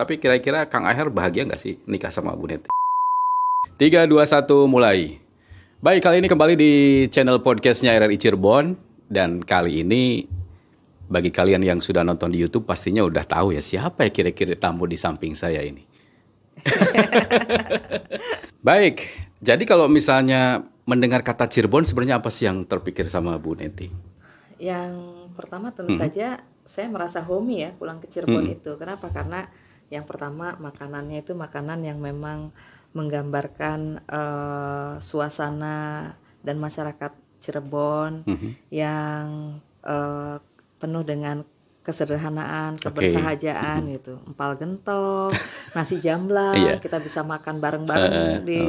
Tapi kira-kira Kang Aher bahagia nggak sih nikah sama Bu Neti? 3, 2, 1, mulai. Baik, kali ini kembali di channel podcastnya RRI Cirebon. Dan kali ini bagi kalian yang sudah nonton di Youtube pastinya udah tahu ya siapa ya kira-kira tamu di samping saya ini. Baik, jadi kalau misalnya mendengar kata Cirebon sebenarnya apa sih yang terpikir sama Bu Neti? Yang pertama tentu hmm. saja saya merasa homey ya pulang ke Cirebon hmm. itu. Kenapa? Karena yang pertama makanannya itu makanan yang memang menggambarkan uh, suasana dan masyarakat Cirebon mm -hmm. yang uh, penuh dengan kesederhanaan, kebersahajaan okay. Mhm. gitu. Empal gentong, nasi jamblang, yeah. kita bisa makan bareng-bareng uh, di uh.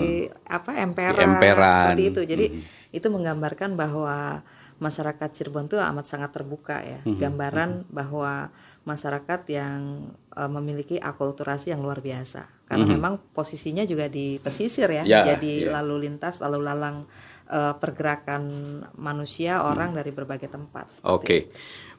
apa emperan, di emperan seperti itu. Jadi mm -hmm. itu menggambarkan bahwa masyarakat Cirebon itu amat sangat terbuka ya. Mm-hmm. Gambaran mm-hmm. bahwa masyarakat yang uh, memiliki akulturasi yang luar biasa. Karena mm-hmm. memang posisinya juga di pesisir ya, yeah, jadi yeah. lalu lintas, lalu lalang uh, pergerakan manusia mhm. orang mm. dari berbagai tempat. Oke. Okay.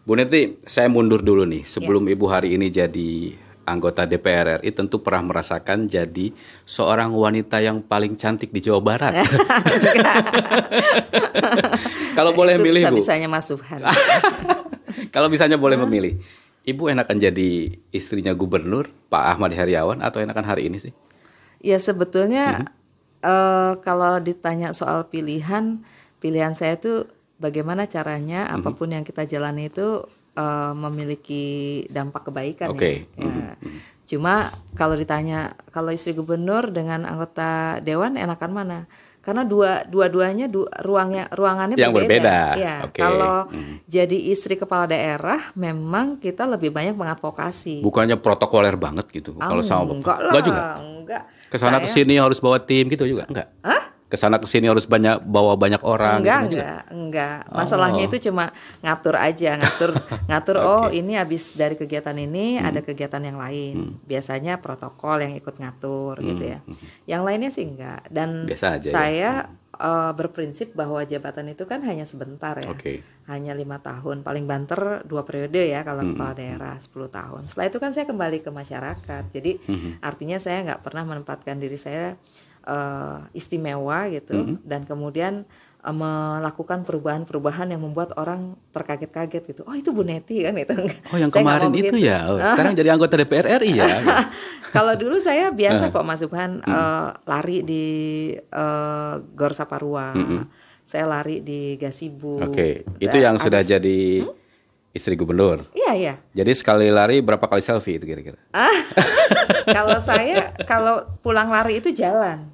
Bu Neti, saya mundur dulu nih sebelum yeah. Ibu hari ini jadi anggota DPR RI tentu pernah merasakan jadi seorang wanita yang paling cantik di Jawa Barat. Kalau boleh Itu milih bisa Bu. Mas Subhan. Kalau misalnya boleh hmm. memilih. Ibu enakan jadi istrinya gubernur Pak Ahmad Heriawan atau enakan hari ini sih? Ya sebetulnya -hmm. uh, kalau ditanya soal pilihan, pilihan saya itu bagaimana caranya mhm. apapun -hmm. yang kita jalani itu uh, memiliki dampak kebaikan okay. Ya. ya. Mm-hmm. Cuma kalau ditanya kalau istri gubernur dengan anggota dewan enakan mana? Karena dua dua-duanya du, ruangnya ruangannya yang berbeda. berbeda. Ya, okay. kalau mm. jadi istri kepala daerah memang kita lebih banyak mengadvokasi. Bukannya protokoler banget gitu ah, kalau sama Bapak. Enggak, lah, enggak juga. Enggak. Kesana Saya... kesini harus bawa tim gitu juga enggak? Hah? ke kesana kesini harus banyak bawa banyak orang enggak gitu enggak juga? enggak masalahnya oh. itu cuma ngatur aja ngatur ngatur okay. oh ini habis dari kegiatan ini hmm. ada kegiatan yang lain hmm. biasanya protokol yang ikut ngatur hmm. gitu ya yang lainnya sih enggak dan Biasa aja, ya. saya ya? Uh, berprinsip bahwa jabatan itu kan hanya sebentar ya okay. hanya lima tahun paling banter dua periode ya kalau hmm. kepala hmm, hmm. daerah 10 tahun setelah itu kan saya kembali ke masyarakat jadi hmm. artinya saya nggak pernah menempatkan diri saya uh, istimewa gitu mm -hmm. dan kemudian uh, melakukan perubahan-perubahan yang membuat orang terkaget-kaget gitu. Oh, itu Bu Neti kan itu. Oh, yang saya kemarin itu ya. Oh, sekarang jadi anggota DPR RI ya. Kalau dulu saya biasa ah. kok Mas Subhan mm -hmm. uh, lari di uh, Gor Saparua. Mm -hmm. Saya lari di Gasibu. Oke, okay. itu yang sudah jadi hmm? Istri gubernur. Iya iya. Jadi sekali lari berapa kali selfie itu kira-kira? Ah, kalau saya kalau pulang lari itu jalan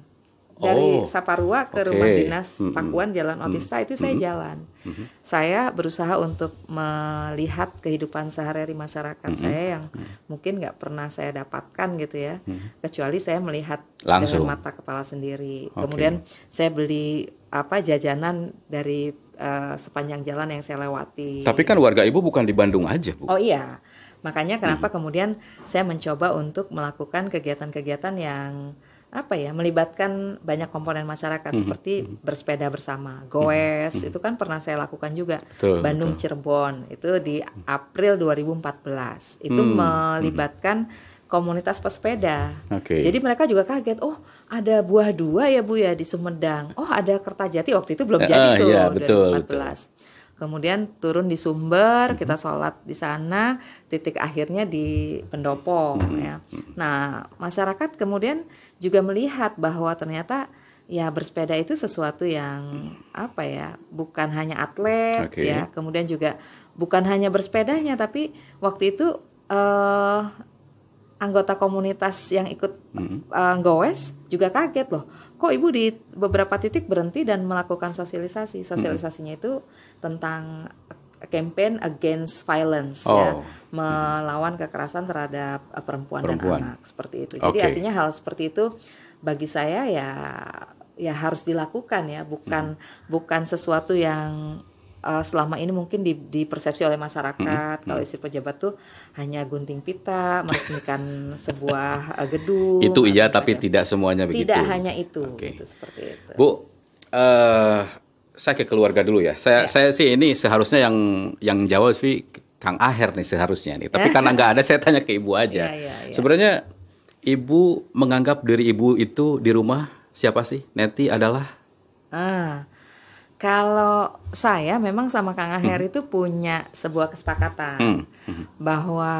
dari oh, Saparua ke okay. rumah dinas Pakuan mm Pakuan Jalan Otista mm itu saya jalan. Mm -hmm. Saya berusaha untuk melihat kehidupan sehari-hari masyarakat mm -hmm. saya yang mm -hmm. mungkin nggak pernah saya dapatkan gitu ya, mm -hmm. kecuali saya melihat Langsung. dengan mata kepala sendiri. Okay. Kemudian saya beli apa jajanan dari uh, sepanjang jalan yang saya lewati. Tapi kan warga ibu bukan di Bandung aja, Bu. Oh iya. Makanya hmm. kenapa hmm. kemudian saya mencoba untuk melakukan kegiatan-kegiatan yang apa ya melibatkan banyak komponen masyarakat hmm. seperti hmm. bersepeda bersama, goes hmm. itu kan pernah saya lakukan juga betul, Bandung betul. Cirebon itu di April 2014 itu hmm. hmm. melibatkan hmm komunitas pesepeda. Okay. Jadi mereka juga kaget, oh ada buah dua ya bu ya di Sumedang, oh ada Kertajati waktu itu belum eh, jadi uh, tuh, iya, betul, 2014. Betul. Kemudian turun di Sumber, mm -hmm. kita sholat di sana, titik akhirnya di Pendopo mm -hmm. ya. Nah masyarakat kemudian juga melihat bahwa ternyata ya bersepeda itu sesuatu yang apa ya, bukan hanya atlet okay. ya, kemudian juga bukan hanya bersepedanya, tapi waktu itu uh, anggota komunitas yang ikut mm-hmm. uh, eh, goes juga kaget loh kok ibu di beberapa titik berhenti dan melakukan sosialisasi sosialisasinya hmm itu tentang campaign against violence ya. oh. ya melawan kekerasan terhadap perempuan, eh, perempuan dan anak seperti itu jadi okay. artinya hal seperti itu bagi saya ya ya harus dilakukan ya bukan hmm. bukan sesuatu yang uh, selama ini mungkin di, dipersepsi oleh masyarakat hmm. kalau istri pejabat tuh hanya gunting pita meresmikan sebuah eh, gedung itu iya tapi aja. Ya. tidak semuanya tidak begitu tidak hanya itu okay. gitu, seperti itu bu uh, saya ke keluarga dulu ya saya ya. saya sih ini seharusnya yang yang jawab sih Kang Aher nih seharusnya nih tapi karena nggak ada saya tanya ke ibu aja ya, ya, ya. sebenarnya ibu menganggap diri ibu itu di rumah siapa sih Neti adalah ah kalau saya memang sama Kang Aher hmm. itu punya sebuah kesepakatan hmm. Hmm. bahwa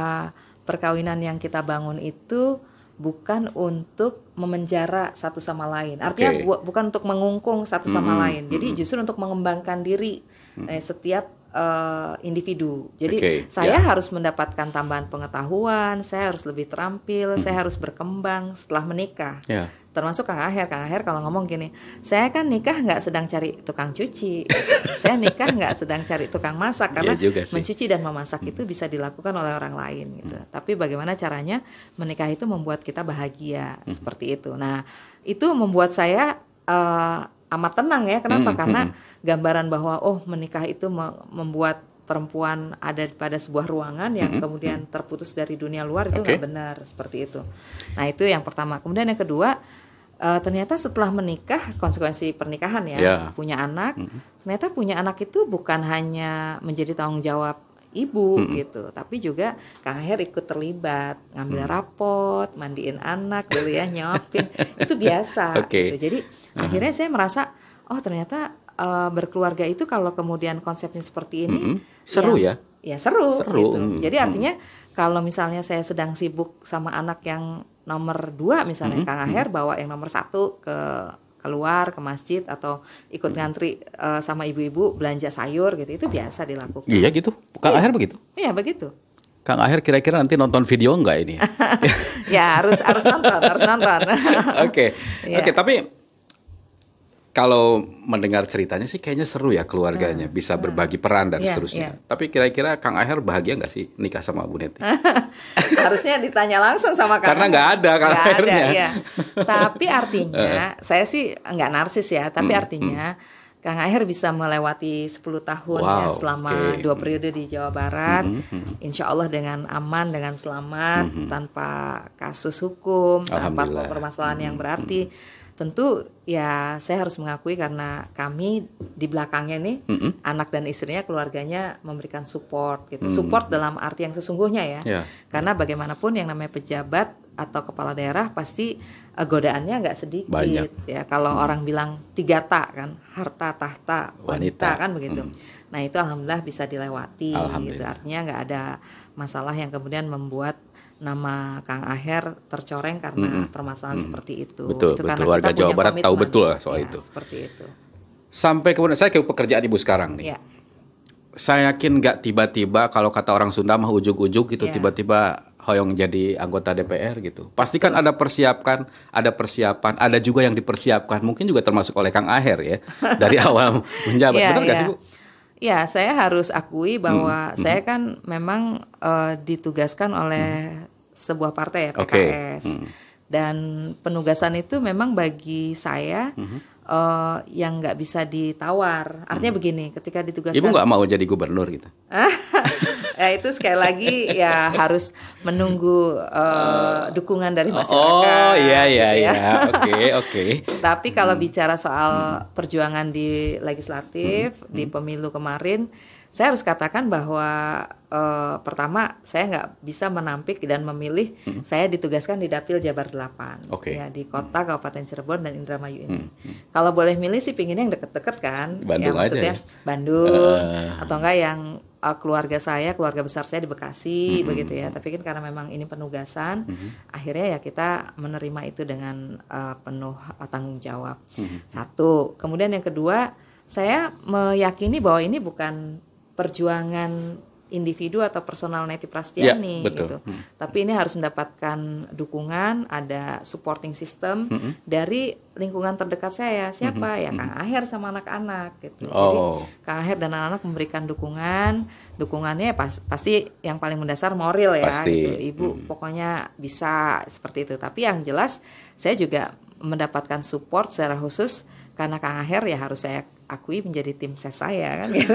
perkawinan yang kita bangun itu bukan untuk memenjara satu sama lain. Artinya okay. bu bukan untuk mengungkung satu sama hmm. lain. Jadi hmm. justru untuk mengembangkan diri hmm. eh, setiap uh, individu. Jadi okay, saya yeah. harus mendapatkan tambahan pengetahuan, saya harus lebih terampil, hmm. saya harus berkembang setelah menikah. Yeah termasuk Kang Aher Kang Aher kalau ngomong gini saya kan nikah nggak sedang cari tukang cuci saya nikah nggak sedang cari tukang masak karena iya juga mencuci dan memasak hmm. itu bisa dilakukan oleh orang lain gitu hmm. tapi bagaimana caranya menikah itu membuat kita bahagia hmm. seperti itu nah itu membuat saya uh, amat tenang ya kenapa hmm. hmm karena hmm. gambaran bahwa oh menikah itu membuat perempuan ada pada sebuah ruangan yang mm -hmm. kemudian hmm. terputus dari dunia luar itu okay. benar seperti itu. Nah itu yang pertama. Kemudian yang kedua uh, ternyata setelah menikah konsekuensi pernikahan ya yeah. punya anak mm -hmm. ternyata punya anak itu bukan hanya menjadi tanggung jawab ibu mm -hmm. gitu tapi juga Kang Her ikut terlibat ngambil mm -hmm. rapot mandiin anak gitu ya nyuapin itu biasa okay. gitu. jadi uh -huh. akhirnya saya merasa oh ternyata uh, berkeluarga itu kalau kemudian konsepnya seperti ini mm -hmm. seru ya, ya ya seru, seru. gitu jadi artinya kalau misalnya saya sedang sibuk sama anak yang nomor dua misalnya mm -hmm. Kang mm-hmm. Aher bawa yang nomor satu ke keluar ke masjid atau ikut mm-hmm. ngantri uh, sama ibu-ibu belanja sayur gitu itu biasa dilakukan. Iya gitu. Kang iya. Aher begitu. Iya begitu. Kang Aher kira-kira nanti nonton video enggak ini? ya harus harus nonton harus nonton. Oke iya. oke okay, tapi kalau mendengar ceritanya sih kayaknya seru ya keluarganya hmm. bisa hmm. berbagi peran dan yeah, seterusnya. Yeah. Tapi kira-kira Kang Aher bahagia nggak sih nikah sama Bu Neti? Harusnya ditanya langsung sama Kang. Karena nggak ada Kang gak Ahernya. Ada, ya. tapi artinya eh, eh. saya sih nggak narsis ya. Tapi hmm, hmm. artinya hmm. Kang Aher bisa melewati 10 tahun ya wow, ya selama okay. dua hmm. periode di Jawa Barat, hmm, -hmm. insya Allah dengan aman, dengan selamat, hmm, -hmm. tanpa kasus hukum, tanpa permasalahan -hmm. yang berarti. -hmm tentu ya saya harus mengakui karena kami di belakangnya nih mm -hmm. anak dan istrinya keluarganya memberikan support gitu mm. support dalam arti yang sesungguhnya ya yeah. karena bagaimanapun yang namanya pejabat atau kepala daerah pasti eh, godaannya nggak sedikit Banyak. ya kalau mm. orang bilang tiga tak kan harta tahta wanita, wanita kan begitu mm. nah itu alhamdulillah bisa dilewati gitu. alhamdulillah. gitu artinya nggak ada masalah yang kemudian membuat nama Kang Aher tercoreng karena mm -hmm. permasalahan mm -hmm. seperti itu. Betul, itu betul. Warga Jawa Barat tahu betul lah soal ya, itu. Seperti itu. Sampai kemudian saya ke pekerjaan ibu sekarang nih. Ya. Saya yakin nggak tiba-tiba kalau kata orang Sunda mah ujuk-ujuk gitu iya. tiba-tiba ya. hoyong jadi anggota DPR gitu. Pasti kan ada persiapan, ada persiapan, ada juga yang dipersiapkan. Mungkin juga termasuk oleh Kang Aher ya dari awal menjabat. ya, betul nggak ya. sih Bu? Ya, saya harus akui hmm, bahwa hmm. saya kan memang uh, ditugaskan oleh hmm. sebuah partai ya PKS. Okay. Hmm. Dan penugasan itu memang bagi saya hmm uh, yang nggak bisa ditawar. Artinya hmm. begini, ketika ditugaskan Ibu nggak mau jadi gubernur gitu. ya itu sekali lagi ya harus menunggu uh, dukungan dari oh, masyarakat. Oh iya iya gitu ya. iya. Oke ya. oke. Okay. Tapi kalau hmm. bicara soal hmm. perjuangan di legislatif hmm. di hmm. pemilu kemarin saya harus katakan bahwa uh, pertama saya nggak bisa menampik dan memilih hmm. saya ditugaskan di dapil Jabar 8 okay. ya di kota Kabupaten Cirebon dan Indramayu ini. Hmm. Kalau boleh milih sih pinginnya yang deket-deket kan, Bandung ya maksudnya aja ya? Bandung uh. atau enggak yang uh, keluarga saya, keluarga besar saya di Bekasi -hmm. begitu ya. Tapi kan karena memang ini penugasan, -hmm. akhirnya ya kita menerima itu dengan uh, penuh tanggung jawab. -hmm. Satu. Kemudian yang kedua, saya meyakini bahwa ini bukan perjuangan individu atau personal Neti Prastiani ya, gitu. Hmm. Tapi ini harus mendapatkan dukungan, ada supporting system hmm. dari lingkungan terdekat saya. Hmm. Siapa? Ya, hmm. Ya Kang Aher sama anak-anak gitu. Oh. Jadi Kang Aher dan anak-anak memberikan dukungan. Dukungannya ya pas, pasti yang paling mendasar moral ya pasti. gitu. Ibu hmm. pokoknya bisa seperti itu. Tapi yang jelas saya juga mendapatkan support secara khusus karena Kang Aher ya harus saya akui menjadi tim ses saya kan gitu.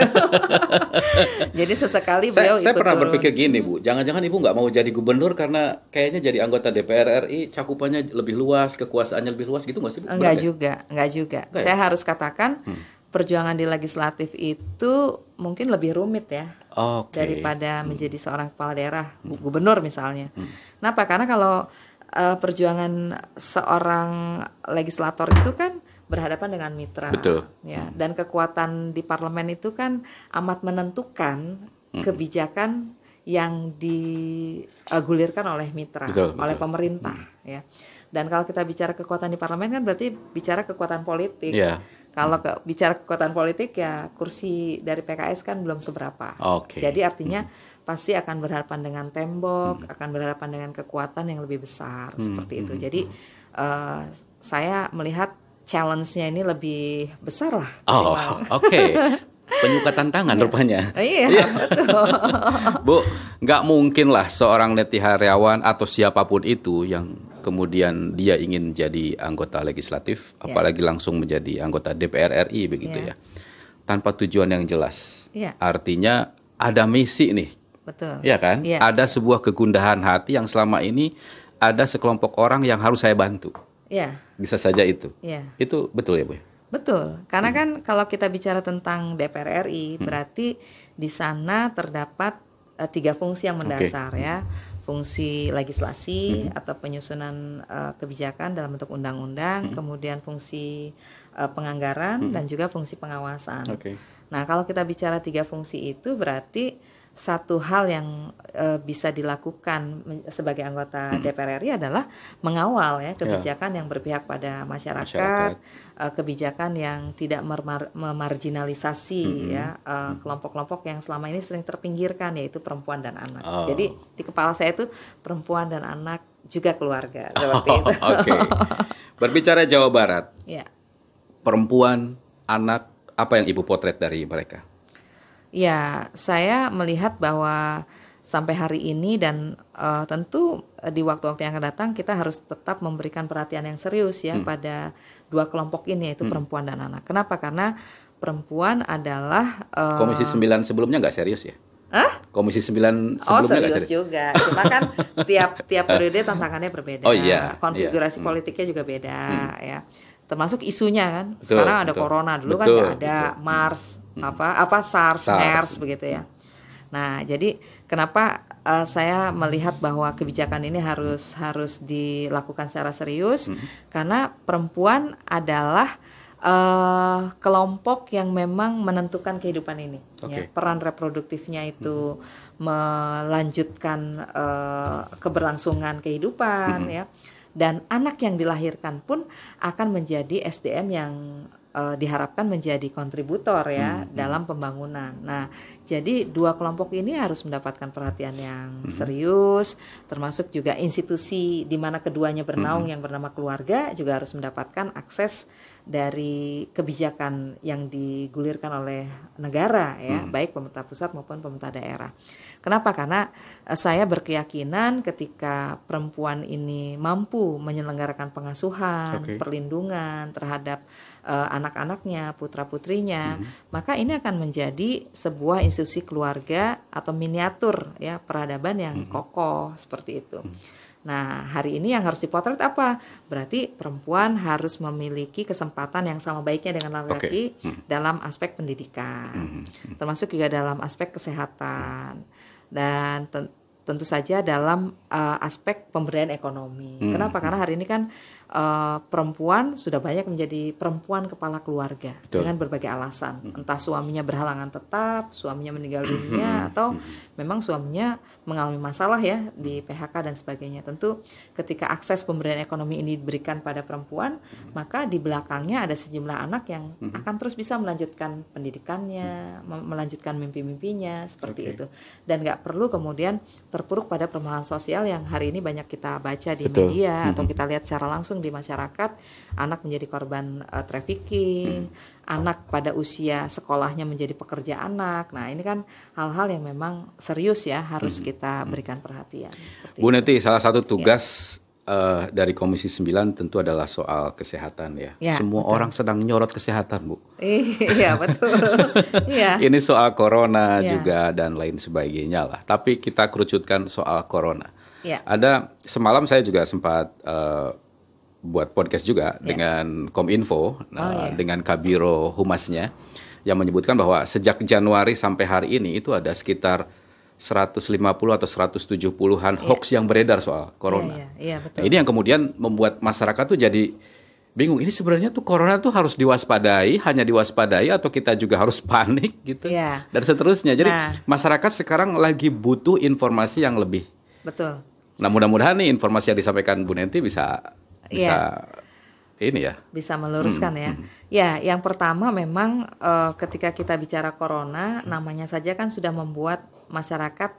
jadi sesekali beliau saya, saya pernah turun. berpikir gini bu jangan-jangan ibu nggak mau jadi gubernur karena kayaknya jadi anggota DPR RI cakupannya lebih luas kekuasaannya lebih luas gitu nggak sih bu? Enggak juga nggak juga ya? saya harus katakan hmm. perjuangan di legislatif itu mungkin lebih rumit ya okay. daripada hmm. menjadi seorang kepala daerah hmm. gubernur misalnya hmm. kenapa karena kalau uh, perjuangan seorang legislator itu kan berhadapan dengan mitra. Betul. Ya, hmm. dan kekuatan di parlemen itu kan amat menentukan hmm. kebijakan yang digulirkan oleh mitra, betul, oleh pemerintah, hmm. ya. Dan kalau kita bicara kekuatan di parlemen kan berarti bicara kekuatan politik. Yeah. Kalau hmm. ke, bicara kekuatan politik ya kursi dari PKS kan belum seberapa. Okay. Jadi artinya hmm. pasti akan berhadapan dengan tembok, hmm. akan berhadapan dengan kekuatan yang lebih besar hmm. seperti itu. Hmm, Jadi uh, saya melihat challenge-nya ini lebih besar lah. Oh, oke. Okay. Penyuka tantangan iya. rupanya. Iya, iya. betul. Bu, nggak mungkin lah seorang neti Haryawan atau siapapun itu yang kemudian dia ingin jadi anggota legislatif, yeah. apalagi langsung menjadi anggota DPR RI begitu yeah. ya. Tanpa tujuan yang jelas. Yeah. Artinya ada misi nih. Betul. Iya kan? Yeah. Ada sebuah kegundahan hati yang selama ini ada sekelompok orang yang harus saya bantu. Ya. Bisa saja itu. Ya. Itu betul ya, Bu? Ya? Betul. Hmm. Karena hmm. kan kalau kita bicara tentang DPR RI, hmm. berarti di sana terdapat uh, tiga fungsi yang mendasar okay. ya. Hmm. Fungsi legislasi hmm. atau penyusunan uh, kebijakan dalam bentuk undang-undang, hmm. kemudian fungsi uh, penganggaran hmm. dan juga fungsi pengawasan. Okay. Nah, kalau kita bicara tiga fungsi itu berarti satu hal yang e, bisa dilakukan sebagai anggota hmm. DPR RI adalah mengawal ya, ya. kebijakan ya. yang berpihak pada masyarakat, masyarakat. E, kebijakan yang tidak memar memarginalisasi -hmm. ya eh, hmm. kelompok-kelompok kelompok -kelompok yang selama ini sering terpinggirkan yaitu perempuan dan anak. Oh. Jadi di kepala saya itu perempuan dan anak juga keluarga seperti oh, itu. Oke. Okay. Berbicara Jawa Barat. Ya. Perempuan, anak, apa yang ibu potret dari mereka? Ya, saya melihat bahwa sampai hari ini dan uh, tentu eh, di waktu-waktu yang akan datang kita harus tetap memberikan perhatian yang serius ya hmm. pada dua kelompok ini yaitu hmm. perempuan dan anak. Kenapa? Karena perempuan adalah uh, Komisi 9 sebelumnya nggak serius ya? Hah? Komisi 9 sebelumnya Oh serius, serius juga. Cuma kan tiap tiap periode tantangannya berbeda. Oh iya. iya. Konfigurasi iya. politiknya juga beda hmm. ya. Termasuk isunya kan. Betul, Sekarang ada betul. corona, dulu kan betul, kan nggak ada betul. Hmm. Mars Hmm. apa apa SARS, SARS, MERS begitu ya. Nah, jadi kenapa uh, saya melihat bahwa kebijakan ini harus harus dilakukan secara serius hmm. karena perempuan adalah uh, kelompok yang memang menentukan kehidupan ini. Okay. Ya. Peran reproduktifnya itu hmm. melanjutkan uh, keberlangsungan kehidupan hmm. ya. Dan anak yang dilahirkan pun akan menjadi SDM yang uh, diharapkan menjadi kontributor ya hmm, hmm. dalam pembangunan. Nah, jadi dua kelompok ini harus mendapatkan perhatian yang hmm. serius, termasuk juga institusi di mana keduanya bernaung hmm. yang bernama keluarga juga harus mendapatkan akses dari kebijakan yang digulirkan oleh negara ya, hmm. baik pemerintah pusat maupun pemerintah daerah. Kenapa? Karena eh, saya berkeyakinan ketika perempuan ini mampu menyelenggarakan pengasuhan, okay. perlindungan terhadap uh, anak-anaknya, putra-putrinya, mm-hmm. maka ini akan menjadi sebuah institusi keluarga atau miniatur ya peradaban yang mm-hmm. kokoh seperti itu. Mm-hmm. Nah, hari ini yang harus dipotret apa? Berarti perempuan harus memiliki kesempatan yang sama baiknya dengan laki-laki okay. hmm. dalam aspek pendidikan, hmm. termasuk juga dalam aspek kesehatan. Hmm dan tentu saja dalam uh, aspek pemberdayaan ekonomi. Hmm. Kenapa? Karena hari ini kan uh, perempuan sudah banyak menjadi perempuan kepala keluarga Betul. dengan berbagai alasan, hmm. entah suaminya berhalangan tetap, suaminya meninggal dunia, hmm. atau hmm memang suaminya mengalami masalah ya di PHK dan sebagainya. Tentu ketika akses pemberdayaan ekonomi ini diberikan pada perempuan, hmm. maka di belakangnya ada sejumlah anak yang hmm. akan terus bisa melanjutkan pendidikannya, hmm. melanjutkan mimpi-mimpinya seperti okay. itu. Dan nggak perlu kemudian terpuruk pada permasalahan sosial yang hari ini banyak kita baca di Betul. media hmm. atau kita lihat secara langsung di masyarakat, anak menjadi korban uh, trafficking. Hmm anak pada usia sekolahnya menjadi pekerja anak. Nah, ini kan hal-hal yang memang serius ya harus hmm. kita mm-hmm. berikan perhatian. Bu Neti, itu. salah satu ya. tugas ya. uh, dari Komisi 9 tentu adalah soal kesehatan ya. ya Semua betul. orang sedang nyorot kesehatan, Bu. Iya, betul. ya. ini soal corona ya. juga dan lain sebagainya lah. Tapi kita kerucutkan soal corona. Ya. Ada semalam saya juga sempat uh, buat podcast juga yeah. dengan Kominfo oh, nah, yeah. dengan Kabiro Humasnya yang menyebutkan bahwa sejak Januari sampai hari ini itu ada sekitar 150 atau 170-an yeah. hoax yang beredar soal iya, corona. Yeah, yeah. Yeah, betul. Nah, ini yang kemudian membuat masyarakat tuh jadi bingung ini sebenarnya tuh corona tuh harus diwaspadai hanya diwaspadai atau kita juga harus panik gitu yeah. dan seterusnya jadi nah. masyarakat sekarang lagi butuh informasi yang lebih betul nah mudah-mudahan nih informasi yang disampaikan Bu Nenty bisa bisa yeah. ini ya. Bisa meluruskan hmm. ya. Hmm, hmm. Ya, yang pertama memang uh, ketika kita bicara corona, hmm. namanya saja kan sudah membuat masyarakat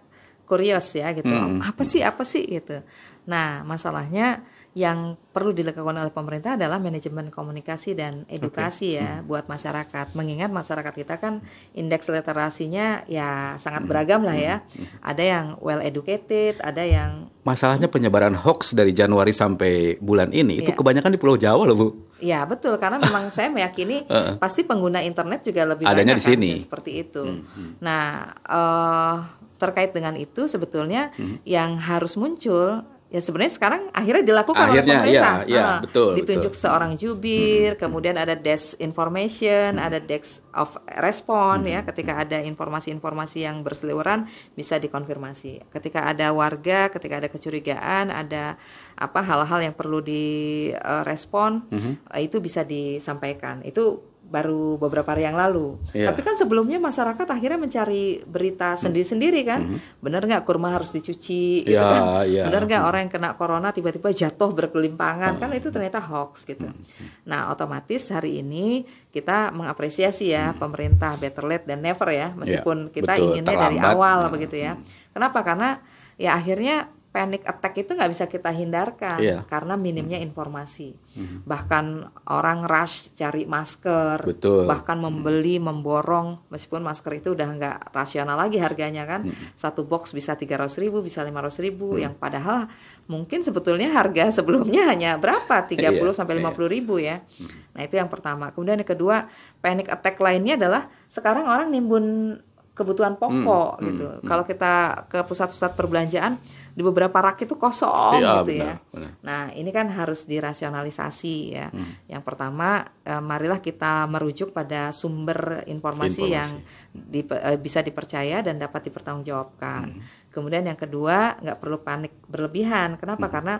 kurios ya gitu. Hmm. hmm apa sih apa sih gitu. Nah, masalahnya yang perlu dilakukan oleh pemerintah adalah manajemen komunikasi dan edukasi okay. ya hmm. buat masyarakat. Mengingat masyarakat kita kan indeks literasinya ya sangat hmm. beragam lah ya. Hmm. Hmm. Ada yang well educated, ada yang Masalahnya penyebaran hoax dari Januari sampai bulan ini itu iya. kebanyakan di Pulau Jawa loh, Bu. Ya, betul karena memang saya meyakini pasti pengguna internet juga lebih adanya banyak di sini. Kan, seperti itu. Hmm. Nah, uh, terkait dengan itu sebetulnya hmm. yang harus muncul ya sebenarnya sekarang akhirnya dilakukan akhirnya, oleh iya, pemerintah. Ya, ya, betul, ditunjuk betul. seorang jubir, hmm. kemudian ada desk information, hmm. ada desk of respon hmm. ya ketika ada informasi-informasi yang berseliweran bisa dikonfirmasi. Ketika ada warga, ketika ada kecurigaan, ada apa hal-hal yang perlu direspon, eh, hmm. itu bisa disampaikan. Itu baru beberapa hari yang lalu. Yeah. Tapi kan sebelumnya masyarakat akhirnya mencari berita hmm. sendiri-sendiri kan. Mm-hmm. Benar nggak kurma harus dicuci gitu yeah, kan? Yeah. Benar nggak hmm. orang yang kena corona tiba-tiba jatuh berkelimpangan mm-hmm. kan itu ternyata hoax gitu. Mm-hmm. Nah otomatis hari ini kita mengapresiasi ya mm-hmm. pemerintah better late than never ya iya, meskipun yeah, kita betul, inginnya terlambat. dari awal mm-hmm. begitu ya. Kenapa? Karena ya akhirnya panic attack itu nggak bisa kita hindarkan yeah. karena minimnya informasi. Mm-hmm. Bahkan orang rush cari masker, Betul. bahkan hmm. membeli, mm-hmm. memborong, meskipun masker itu udah nggak rasional lagi harganya kan. Mm-hmm. Satu box bisa tiga ratus ribu, bisa lima ratus ribu, mm-hmm. yang padahal mungkin sebetulnya harga sebelumnya hanya berapa? 30 yeah. Iya, sampai iya. lima puluh ribu ya. Mm-hmm. Nah itu yang pertama. Kemudian yang kedua panic attack lainnya adalah sekarang orang nimbun kebutuhan hmm, pokok hmm, gitu. Hmm, Kalau kita ke pusat-pusat perbelanjaan di beberapa rak itu kosong iya, gitu ya. benar, ya. Benar. Nah, ini kan harus dirasionalisasi ya. Hmm. Yang pertama, eh, marilah kita merujuk pada sumber informasi, informasi. yang di, eh, bisa dipercaya dan dapat dipertanggungjawabkan. Hmm. Kemudian yang kedua, nggak perlu panik berlebihan. Kenapa? Hmm. Karena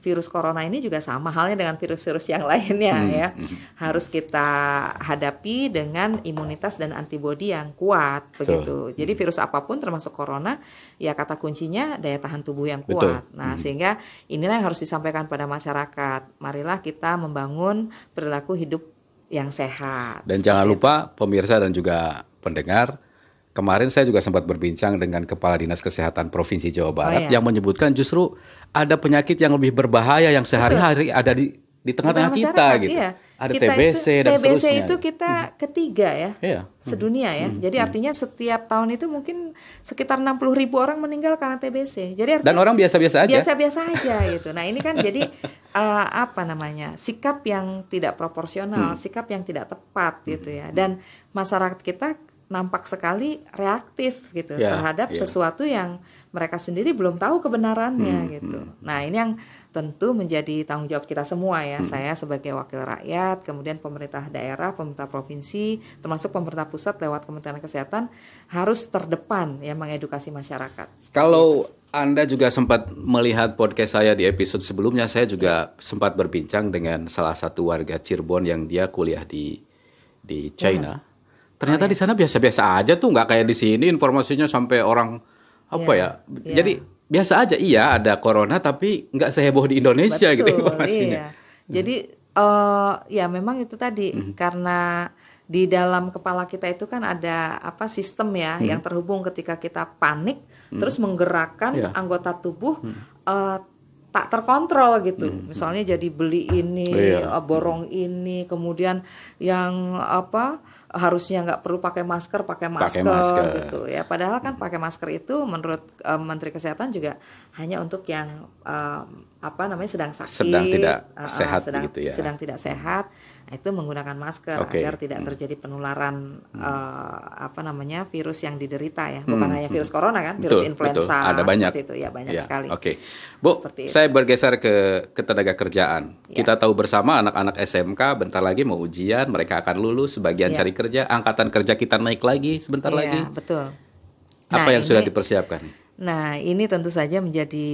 virus corona ini juga sama halnya dengan virus-virus yang lainnya hmm. ya. Hmm, hmm. Harus kita hadapi dengan imunitas dan antibodi yang kuat begitu. Jadi hmm. virus apapun termasuk corona ya kata kuncinya daya tahan tubuh yang kuat. Betul. Nah, sehingga inilah yang harus disampaikan pada masyarakat. Marilah kita membangun perilaku hidup yang sehat. Dan jangan lupa pemirsa dan juga pendengar Kemarin saya juga sempat berbincang dengan Kepala Dinas Kesehatan Provinsi Jawa Barat oh, iya. yang menyebutkan justru ada penyakit yang lebih berbahaya yang sehari-hari ada di di tengah-tengah kita gitu. Iya. Ada kita TBC itu, dan TBC seterusnya. itu gitu. kita hmm. ketiga ya, yeah. sedunia ya. Hmm. Jadi hmm. artinya setiap tahun itu mungkin sekitar 60 ribu orang meninggal karena TBC. Jadi artinya dan orang biasa-biasa aja. Biasa-biasa aja gitu. Nah ini kan jadi uh, apa namanya sikap yang tidak proporsional, hmm. sikap yang tidak tepat gitu ya. Dan masyarakat kita nampak sekali reaktif gitu yeah, terhadap yeah. sesuatu yang mereka sendiri belum tahu kebenarannya hmm, gitu. Hmm. Nah, ini yang tentu menjadi tanggung jawab kita semua ya. Hmm. Saya sebagai wakil rakyat, kemudian pemerintah daerah, pemerintah provinsi, termasuk pemerintah pusat lewat Kementerian Kesehatan harus terdepan ya mengedukasi masyarakat. Kalau itu. Anda juga sempat melihat podcast saya di episode sebelumnya, saya juga yeah. sempat berbincang dengan salah satu warga Cirebon yang dia kuliah di di China. Yeah Ternyata oh, ya. di iya. sana biasa-biasa aja tuh, nggak kayak di sini informasinya sampai orang apa yeah. ya. Yeah. Jadi biasa aja iya ada corona tapi nggak seheboh di Indonesia Betul, gitu informasinya. Iya. Jadi uh, ya memang itu tadi -hmm. karena di dalam kepala kita itu kan ada apa sistem ya hmm. yang terhubung ketika kita panik hmm. terus menggerakkan yeah. anggota tubuh hmm. uh, tak terkontrol gitu hmm. misalnya jadi beli ini iya. uh, borong ini kemudian yang apa harusnya nggak perlu pakai masker pakai masker, pakai masker gitu ya padahal kan pakai masker itu menurut uh, Menteri Kesehatan juga hanya untuk yang uh, apa namanya sedang sakit sedang tidak uh, sehat sedang, gitu ya sedang tidak sehat itu menggunakan masker okay. agar tidak hmm. terjadi penularan hmm. uh, apa namanya virus yang diderita ya hmm, bukan hmm. hanya virus corona kan virus betul, influenza betul. ada banyak itu ya banyak ya. sekali oke okay. bu seperti saya itu. bergeser ke ketenaga kerjaan ya. kita tahu bersama anak-anak SMK bentar lagi mau ujian mereka akan lulus sebagian ya. cari kerja angkatan kerja kita naik lagi sebentar ya, lagi betul nah, apa yang ini, sudah dipersiapkan nah ini tentu saja menjadi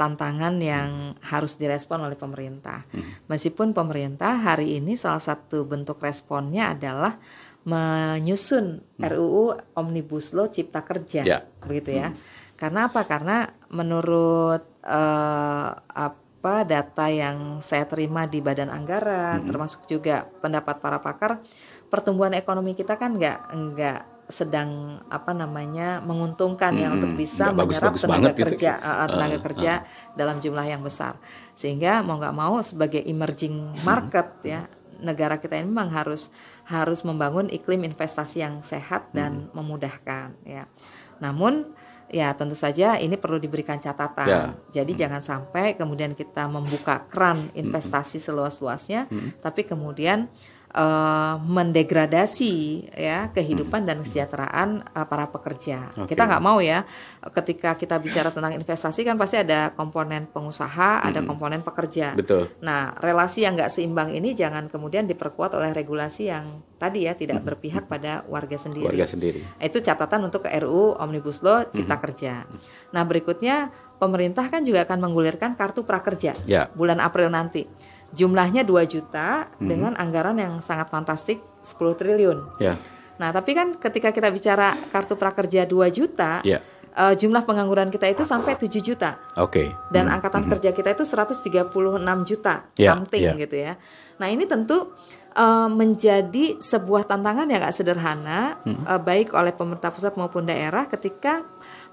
tantangan yang hmm. harus direspon oleh pemerintah. Hmm. Meskipun pemerintah hari ini salah satu bentuk responnya adalah menyusun hmm. RUU Omnibus Law Cipta Kerja, ya. begitu ya. Hmm. Karena apa? Karena menurut uh, apa data yang saya terima di Badan Anggaran, hmm. termasuk juga pendapat para pakar, pertumbuhan ekonomi kita kan nggak nggak sedang apa namanya menguntungkan hmm, ya untuk bisa menyerap bagus, bagus tenaga gitu. kerja eh, eh, tenaga uh, kerja uh. dalam jumlah yang besar sehingga mau nggak mau sebagai emerging market hmm. ya negara kita ini memang harus harus membangun iklim investasi yang sehat dan hmm. memudahkan ya namun ya tentu saja ini perlu diberikan catatan. Ya. Jadi hmm. jangan sampai kemudian kita membuka keran investasi hmm. seluas-luasnya, hmm. tapi kemudian Eh, mendegradasi ya kehidupan dan kesejahteraan uh, para pekerja. Okay. Kita nggak mau ya ketika kita bicara tentang investasi kan pasti ada komponen pengusaha, -hmm. ada komponen pekerja. Betul. Nah relasi yang nggak seimbang ini jangan kemudian diperkuat oleh regulasi yang tadi ya tidak -hmm. berpihak pada warga sendiri. Warga sendiri. Itu catatan untuk RU Omnibus Law Cipta -hmm. Kerja. Nah berikutnya pemerintah kan juga akan menggulirkan kartu prakerja yeah. bulan April nanti jumlahnya 2 juta mm-hmm. dengan anggaran yang sangat fantastik 10 triliun. Yeah. Nah, tapi kan ketika kita bicara kartu prakerja 2 juta, yeah. Ya. uh, jumlah pengangguran kita itu sampai 7 juta. Oke. Okay. Dan mm-hmm. angkatan mm-hmm. kerja kita itu 136 juta yeah. something yeah. gitu ya. Nah, ini tentu uh, menjadi sebuah tantangan yang gak sederhana mm-hmm. uh, baik oleh pemerintah pusat maupun daerah ketika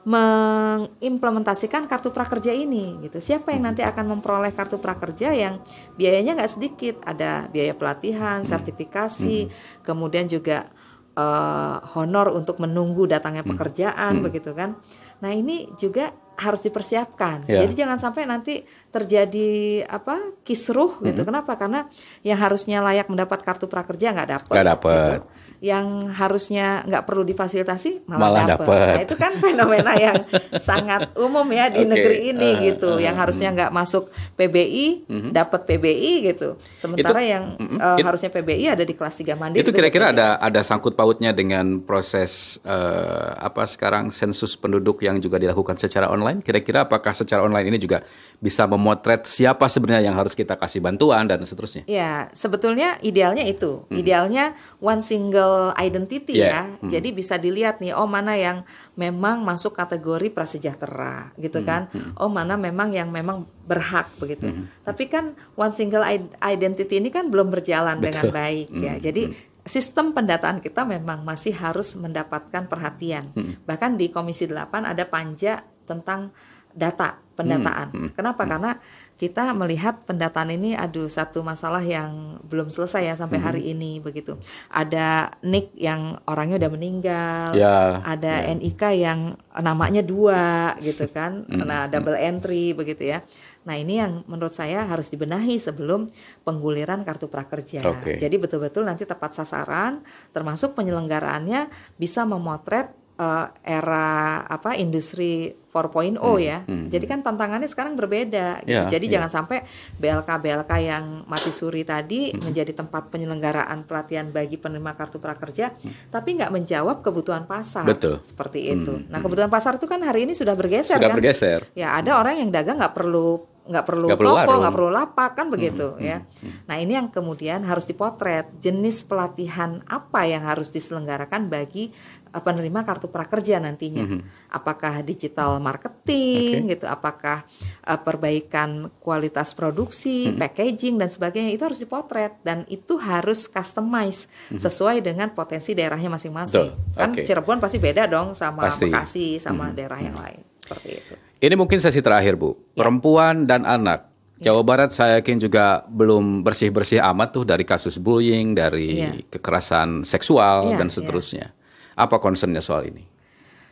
mengimplementasikan kartu prakerja ini gitu. Siapa yang hmm. nanti akan memperoleh kartu prakerja yang biayanya nggak sedikit, ada biaya pelatihan, hmm. sertifikasi, hmm. kemudian juga uh, honor untuk menunggu datangnya pekerjaan begitu kan. Nah, ini juga harus dipersiapkan. Yeah. Jadi jangan sampai nanti terjadi apa kisruh gitu. Mm -hmm. Kenapa? Karena yang harusnya layak mendapat kartu prakerja nggak dapat. Nggak dapat. Gitu. Yang harusnya nggak perlu difasilitasi malah, malah dapat. Nah itu kan fenomena yang sangat umum ya di okay. negeri ini uh, gitu. Uh, yang eh, harusnya mm. nggak masuk PBI mm -hmm. dapat PBI gitu. Sementara itu, yang uh, harusnya PBI ada di kelas 3 mandiri. Itu kira-kira ada ada sangkut pautnya dengan proses uh, apa sekarang sensus penduduk yang juga dilakukan secara online online. Kira-kira apakah secara online ini juga bisa memotret siapa sebenarnya yang harus kita kasih bantuan dan seterusnya? Ya, sebetulnya idealnya itu. Hmm. Idealnya one single identity yeah. ya. Iya, hmm. Jadi bisa dilihat nih, oh mana yang memang masuk kategori prasejahtera gitu hmm. kan. Hmm. Oh mana memang yang memang berhak begitu. Hmm. hmm. Tapi kan one single identity ini kan belum berjalan Betul. dengan baik ya. hmm. ya. Jadi hmm sistem pendataan kita memang masih harus mendapatkan perhatian. Hmm. Bahkan di Komisi 8 ada panja tentang data pendataan. Hmm, hmm, Kenapa? Hmm. Karena kita melihat pendataan ini aduh satu masalah yang belum selesai ya sampai hmm. hari ini begitu. Ada nik yang orangnya udah meninggal, ya, ada ya. NIK yang namanya dua gitu kan. Hmm, nah, hmm. double entry begitu ya. Nah, ini yang menurut saya harus dibenahi sebelum pengguliran kartu prakerja. Okay. Jadi betul-betul nanti tepat sasaran termasuk penyelenggaraannya bisa memotret uh, era apa industri 4.0 hmm, ya. Hmm, Jadi hmm. kan tantangannya sekarang berbeda. Gitu. Ya, Jadi ya. jangan sampai BLK BLK yang mati suri tadi hmm, hmm. menjadi tempat penyelenggaraan pelatihan bagi penerima kartu prakerja, hmm. tapi nggak menjawab kebutuhan pasar. Betul. Seperti hmm, itu. Nah, hmm, nah kebutuhan hmm. pasar itu kan hari ini sudah bergeser. Sudah kan? bergeser. Ya ada hmm. orang yang dagang nggak perlu nggak perlu gak toko, nggak perlu lapak kan begitu hmm, ya. Nah ini yang kemudian harus dipotret jenis pelatihan apa yang harus diselenggarakan bagi penerima kartu prakerja nantinya. Mm -hmm. Apakah digital marketing okay. gitu, apakah uh, perbaikan kualitas produksi, mm -hmm. packaging dan sebagainya itu harus dipotret dan itu harus customize mm -hmm. sesuai dengan potensi daerahnya masing-masing. kan Cirebon pasti beda dong sama pasti. Bekasi sama mm -hmm. daerah yang mhm. lain. Seperti itu. Ini mungkin sesi terakhir, Bu. Ya. Perempuan dan anak ya. Jawa Barat saya yakin juga belum bersih-bersih amat tuh dari kasus bullying, dari yeah. kekerasan seksual yeah, dan ya. seterusnya. Apa concernnya soal ini?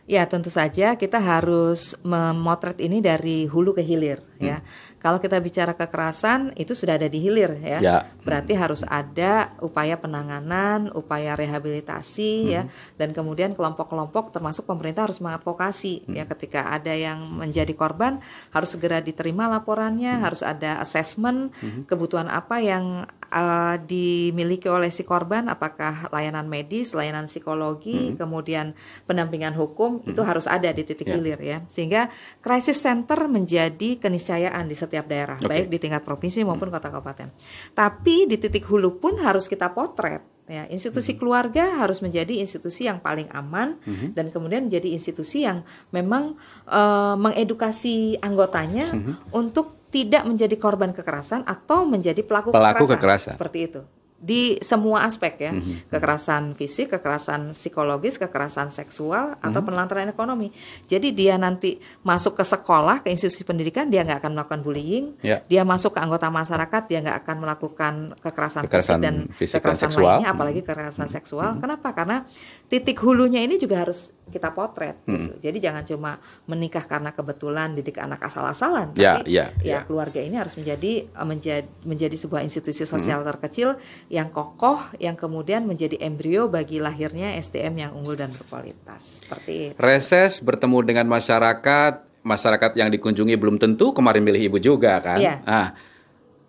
Ya tentu saja kita harus memotret ini dari hulu ke hilir ya. hmm. ya. Kalau kita bicara kekerasan itu sudah ada di hilir ya. ya. Berarti hmm. harus ada upaya penanganan, upaya rehabilitasi hmm. ya dan kemudian kelompok-kelompok termasuk pemerintah harus mengadvokasi hmm. ya ketika ada yang menjadi korban harus segera diterima laporannya, hmm. harus ada assessment hmm. kebutuhan apa yang uh, dimiliki oleh si korban apakah layanan medis, layanan psikologi, hmm. kemudian pendampingan hukum hmm. itu harus ada di titik yeah. hilir ya. Sehingga crisis center menjadi keniscayaan di setiap daerah, okay. baik di tingkat provinsi hmm. maupun hmm. kota kabupaten. Tapi di titik hulu pun harus kita potret ya institusi -hmm. keluarga harus menjadi institusi yang paling aman -hmm. dan kemudian menjadi institusi yang memang uh, mengedukasi anggotanya -hmm. untuk tidak menjadi korban kekerasan atau menjadi pelaku, pelaku kekerasan. kekerasan seperti itu di semua aspek ya mm -hmm. kekerasan fisik kekerasan psikologis kekerasan seksual atau mm -hmm. penelantaran ekonomi jadi dia nanti masuk ke sekolah ke institusi pendidikan dia nggak akan melakukan bullying yeah. dia masuk ke anggota masyarakat dia nggak akan melakukan kekerasan, kekerasan fisik dan fisik kekerasan dan seksual. lainnya apalagi mhm. kekerasan mm -hmm. seksual mm -hmm. kenapa karena titik hulunya ini juga harus kita potret gitu. hmm. gitu. Jadi jangan cuma menikah karena kebetulan didik anak asal-asalan, ya, tapi ya, ya ya keluarga ini harus menjadi eh, menjadi menjadi sebuah institusi hmm. sosial hmm. terkecil yang kokoh yang kemudian menjadi embrio bagi lahirnya SDM yang unggul dan berkualitas. Seperti itu. Reses bertemu dengan masyarakat, masyarakat yang dikunjungi belum tentu kemarin milih ibu juga kan. Ya. Nah,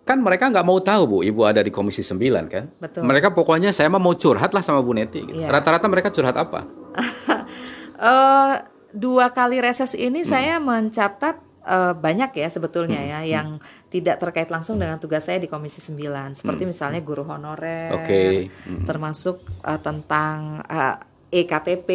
kan mereka nggak mau tahu Bu, Ibu ada di Komisi 9 kan? Betul. Mereka pokoknya saya mah mau curhat lah sama Bu Neti. rata gitu. iya. Rata-rata mereka curhat apa? uh, dua kali reses ini hmm. saya mencatat uh, banyak ya sebetulnya hmm. ya hmm. yang tidak terkait langsung hmm. dengan tugas saya di Komisi 9 seperti hmm. misalnya guru honorer, okay. hmm. termasuk uh, tentang uh, EKTP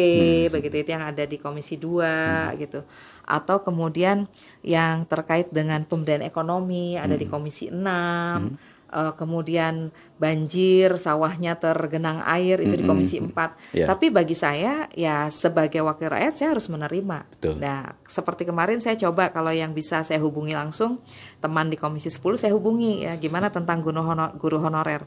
hmm. begitu itu yang ada di Komisi 2 hmm. gitu atau kemudian yang terkait dengan pemberdayaan ekonomi ada di hmm. Komisi 6 hmm. uh, kemudian banjir sawahnya tergenang air itu hmm. di hmm, Komisi 4 hmm, yeah. tapi bagi saya ya sebagai wakil rakyat saya harus menerima Betul. nah seperti kemarin saya coba kalau yang bisa saya hubungi langsung teman di Komisi 10 saya hubungi ya gimana tentang guru honorer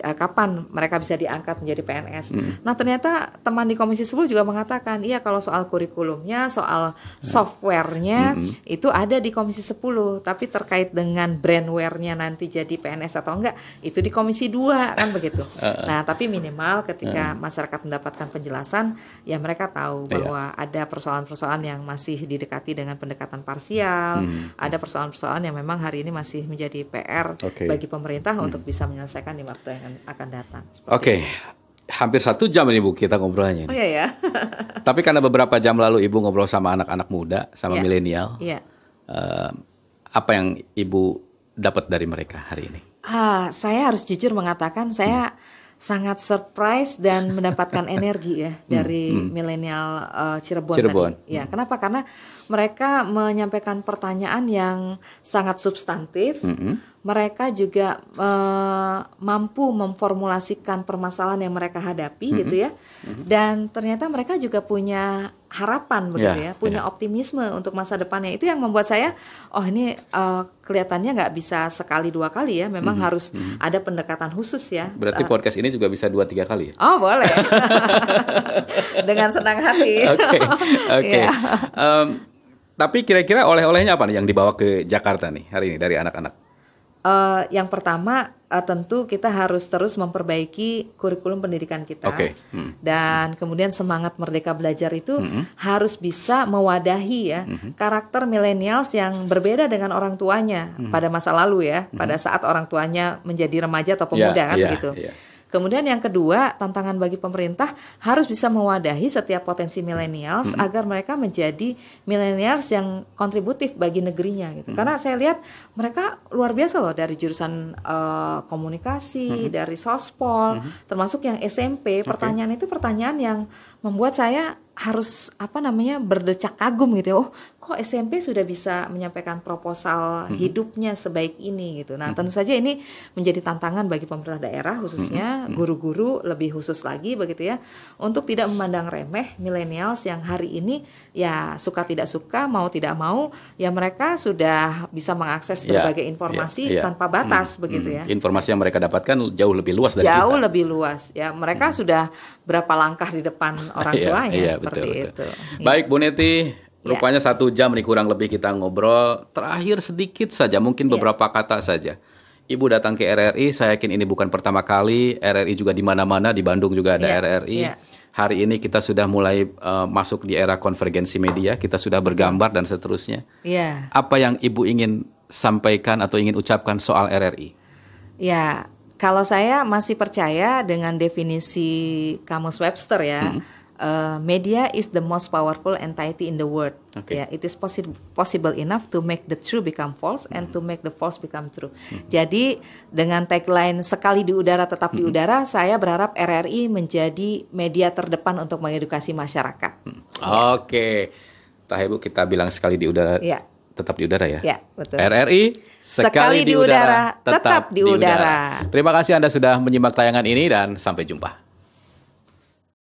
uh, kapan mereka bisa diangkat menjadi PNS. Hmm. Nah, ternyata teman di Komisi 10 juga mengatakan, iya kalau soal kurikulumnya, soal nah. softwarenya hmm. itu ada di Komisi 10, tapi terkait dengan brandwarenya nanti jadi PNS atau enggak, itu di Komisi 2 kan begitu. uh, nah, tapi minimal ketika uh. masyarakat mendapatkan penjelasan, ya mereka tahu iya. bahwa ada persoalan-persoalan yang masih didekati dengan pendekatan parsial, hmm. ada persoalan-persoalan yang memang hari ini masih menjadi PR okay. bagi pemerintah hmm. untuk bisa menyelesaikan di waktu yang akan akan datang. Oke. Okay. Hampir satu jam ini Bu kita ngobrolnya. ini. Oh iya ya. Tapi karena beberapa jam lalu Ibu ngobrol sama anak-anak muda, sama yeah. milenial. Iya. Yeah. Uh, apa yang Ibu dapat dari mereka hari ini? Ah, saya harus jujur mengatakan saya hmm. sangat surprise dan mendapatkan energi ya hmm, dari hmm. milenial uh, Cirebon. Cirebon. Tadi. Ya, kenapa? Karena mereka menyampaikan pertanyaan yang sangat substantif. Mm -hmm. Mereka juga e, mampu memformulasikan permasalahan yang mereka hadapi, mm -hmm. gitu ya. Mm -hmm. Dan ternyata mereka juga punya harapan, begitu yeah, ya, punya yeah. optimisme untuk masa depannya. Itu yang membuat saya, oh ini e, kelihatannya nggak bisa sekali dua kali ya. Memang mm -hmm. harus mm -hmm. ada pendekatan khusus ya. Berarti uh, podcast ini juga bisa dua tiga kali. Ya? Oh boleh, dengan senang hati. Oke, oke. okay. yeah. um, tapi kira-kira oleh-olehnya apa nih yang dibawa ke Jakarta nih hari ini dari anak-anak? uh, yang pertama uh, tentu kita harus terus memperbaiki kurikulum pendidikan kita okay. hmm. dan kemudian semangat merdeka belajar itu hmm. harus bisa mewadahi ya hmm. karakter milenials yang berbeda dengan orang tuanya hmm. pada masa lalu ya hmm. pada saat orang tuanya menjadi remaja atau ya, pemuda yeah, kan yeah, begitu. Yeah. Kemudian yang kedua, tantangan bagi pemerintah harus bisa mewadahi setiap potensi milenials hmm. agar mereka menjadi milenials yang kontributif bagi negerinya gitu. Hmm. Karena saya lihat mereka luar biasa loh dari jurusan uh, komunikasi, hmm. dari sospol, hmm. termasuk yang SMP. Pertanyaan okay. itu pertanyaan yang membuat saya harus apa namanya berdecak kagum gitu ya. Oh, kok SMP sudah bisa menyampaikan proposal hmm. hidupnya sebaik ini gitu. Nah, hmm. tentu mhm. saja ini menjadi tantangan bagi pemerintah daerah khususnya mhm. Mhm. guru-guru hmm. lebih khusus lagi begitu ya untuk tidak memandang remeh milenials yang hari ini ya suka tidak suka, mau tidak mau ya mereka sudah bisa mengakses yeah. berbagai informasi yeah. Yeah. tanpa batas hmm. begitu ya. Informasi yang mereka dapatkan jauh lebih luas dari jauh kita. lebih luas. Ya, mereka hmm. sudah berapa langkah di depan orang iya, tuanya yeah. Yeah, seperti betul, itu. Betul. Iya. Baik Bu Neti Ya. Rupanya yeah. satu jam nih kurang lebih kita ngobrol. Terakhir sedikit saja, mungkin ya. beberapa kata saja. Ibu datang ke RRI, saya yakin ini bukan pertama kali. RRI juga di mana-mana, di Bandung juga ada yeah. RRI. Yeah. Hari ini kita sudah mulai uh, masuk di era konvergensi media, kita sudah bergambar dan seterusnya. Yeah. Apa yang Ibu ingin sampaikan atau ingin ucapkan soal RRI? Ya, kalau saya masih percaya dengan definisi Kamus Webster ya. Hmm uh, media is the most powerful entity in the world. Okay. yeah, it is possi possible enough to make the true become false mm -hmm. and to make the false become true. Mm -hmm. Jadi dengan tagline sekali di udara tetap mm -hmm. di udara, saya berharap RRI menjadi media terdepan untuk mengedukasi masyarakat. Mm. Yeah. Oke. Okay. Terakhir kita bilang sekali di udara. Yeah. Tetap di udara ya. Ya, betul. RRI sekali, sekali di udara, udara tetap, tetap di udara. udara. Terima kasih Anda sudah menyimak tayangan ini dan sampai jumpa.